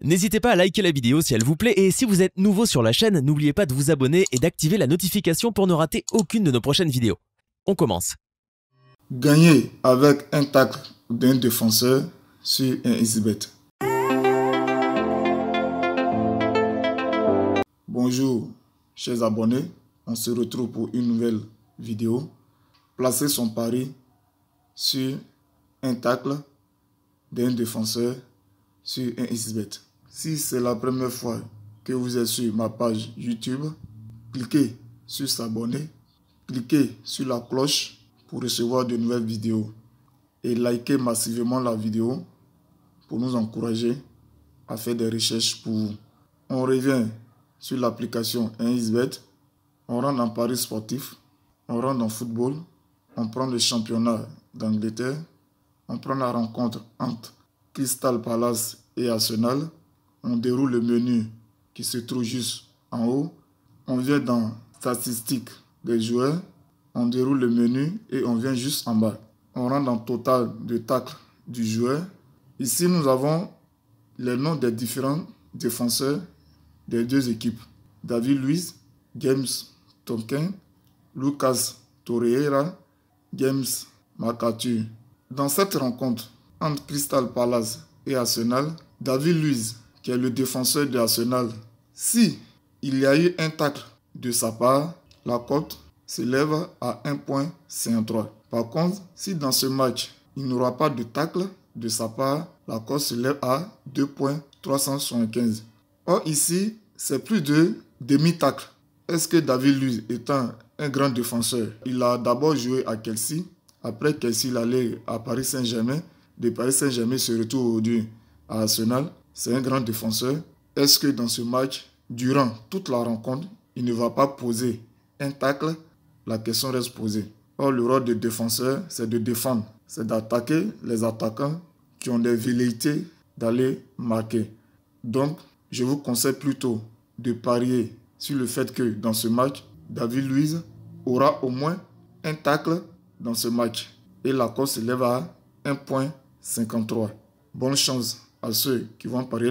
N'hésitez pas à liker la vidéo si elle vous plaît et si vous êtes nouveau sur la chaîne, n'oubliez pas de vous abonner et d'activer la notification pour ne rater aucune de nos prochaines vidéos. On commence. Gagner avec un tacle d'un défenseur sur un isbeth Bonjour chers abonnés, on se retrouve pour une nouvelle vidéo. Placer son pari sur un tacle d'un défenseur sur un isbet. Si c'est la première fois que vous êtes sur ma page YouTube, cliquez sur s'abonner, cliquez sur la cloche pour recevoir de nouvelles vidéos et likez massivement la vidéo pour nous encourager à faire des recherches pour vous. On revient sur l'application 1 on rentre en Paris sportif, on rentre en football, on prend le championnat d'Angleterre, on prend la rencontre entre Crystal Palace et Arsenal, on déroule le menu qui se trouve juste en haut. On vient dans statistiques des joueurs. On déroule le menu et on vient juste en bas. On rentre dans total de tacles du joueur. Ici, nous avons les noms des différents défenseurs des deux équipes. David Luiz, James Tonkin, Lucas Torreira, James Makatu. Dans cette rencontre entre Crystal Palace et Arsenal, David Luiz qui est le défenseur de Arsenal, si il y a eu un tacle de sa part, la cote s'élève à 1.53. Par contre, si dans ce match, il n'y aura pas de tacle de sa part, la cote s'élève à 2.375. Or ici, c'est plus de demi-tacle. Est-ce que David Luiz étant un grand défenseur, il a d'abord joué à Chelsea, après Chelsea il allait à Paris Saint-Germain, de Paris Saint-Germain se retrouve aujourd'hui à Arsenal c'est un grand défenseur. Est-ce que dans ce match, durant toute la rencontre, il ne va pas poser un tacle La question reste posée. Or, le rôle de défenseur, c'est de défendre, c'est d'attaquer les attaquants qui ont des velléités d'aller marquer. Donc, je vous conseille plutôt de parier sur le fait que dans ce match, David Luiz aura au moins un tacle dans ce match. Et la course s'élève à 1.53. Bonne chance. aos que vão parar